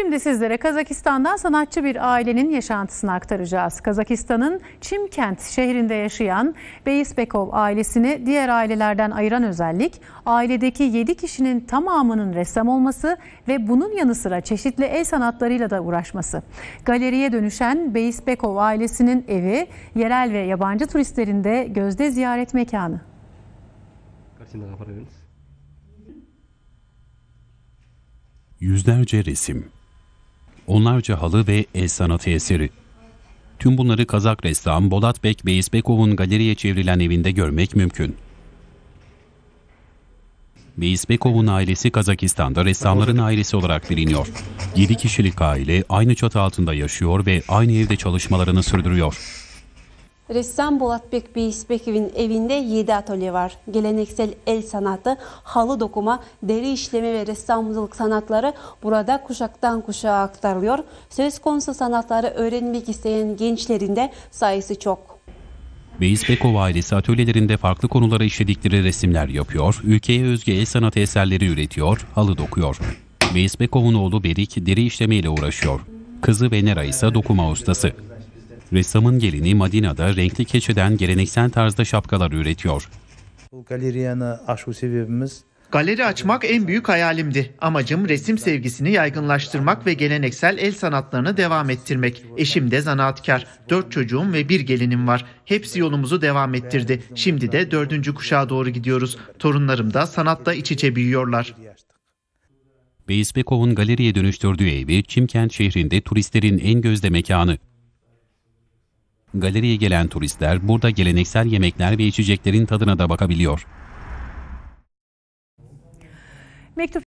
Şimdi sizlere Kazakistan'dan sanatçı bir ailenin yaşantısını aktaracağız. Kazakistan'ın Çimkent şehrinde yaşayan Beyisbekov ailesini diğer ailelerden ayıran özellik ailedeki 7 kişinin tamamının ressam olması ve bunun yanı sıra çeşitli el sanatlarıyla da uğraşması. Galeriye dönüşen Beyisbekov ailesinin evi yerel ve yabancı turistlerin de gözde ziyaret mekanı. Yüzlerce resim onlarca halı ve el sanatı eseri. Tüm bunları Kazak ressam Bolat Bek Beyisbekov'un galeriye çevrilen evinde görmek mümkün. Beyisbekov'un ailesi Kazakistan'da ressamların ailesi olarak biliniyor. 7 kişilik aile aynı çatı altında yaşıyor ve aynı evde çalışmalarını sürdürüyor. Ressam Bolat Bek Beyisbekev'in evinde 7 atölye var. Geleneksel el sanatı, halı dokuma, deri işleme ve ressamcılık sanatları burada kuşaktan kuşağa aktarılıyor. Söz konusu sanatları öğrenmek isteyen gençlerin de sayısı çok. Beyisbekov ailesi atölyelerinde farklı konulara işledikleri resimler yapıyor, ülkeye özgü el sanatı eserleri üretiyor, halı dokuyor. Beyisbekov'un oğlu Berik deri işlemeyle uğraşıyor. Kızı Venera ise dokuma ustası. Ressamın gelini Madina'da renkli keçeden geleneksel tarzda şapkalar üretiyor. Galeri açmak en büyük hayalimdi. Amacım resim sevgisini yaygınlaştırmak ve geleneksel el sanatlarını devam ettirmek. Eşim de zanaatkar. Dört çocuğum ve bir gelinim var. Hepsi yolumuzu devam ettirdi. Şimdi de dördüncü kuşağa doğru gidiyoruz. Torunlarım da sanatla iç içe büyüyorlar. Beyisbekov'un galeriye dönüştürdüğü evi Çimkent şehrinde turistlerin en gözde mekanı galeriye gelen turistler burada geleneksel yemekler ve içeceklerin tadına da bakabiliyor. Mektup